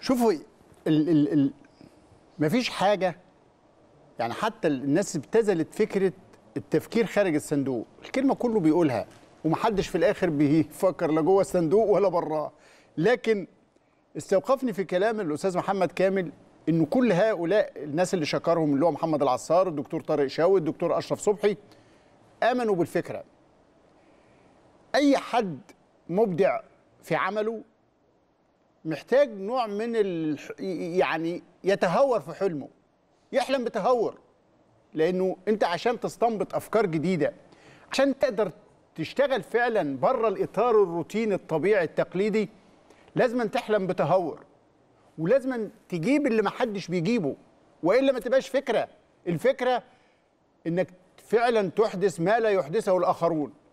شوفوا ال ال ال مفيش حاجه يعني حتى الناس ابتذلت فكره التفكير خارج الصندوق الكلمه كله بيقولها ومحدش في الاخر بيفكر لا جوه الصندوق ولا براه لكن استوقفني في كلام الاستاذ محمد كامل ان كل هؤلاء الناس اللي شكرهم اللي هو محمد العصار الدكتور طارق شاوي الدكتور اشرف صبحي امنوا بالفكره اي حد مبدع في عمله محتاج نوع من ال... يعني يتهور في حلمه يحلم بتهور لانه انت عشان تستنبط افكار جديده عشان تقدر تشتغل فعلا بره الاطار الروتين الطبيعي التقليدي لازم تحلم بتهور ولازم تجيب اللي ما حدش بيجيبه والا ما تبقاش فكره الفكره انك فعلا تحدث ما لا يحدثه الاخرون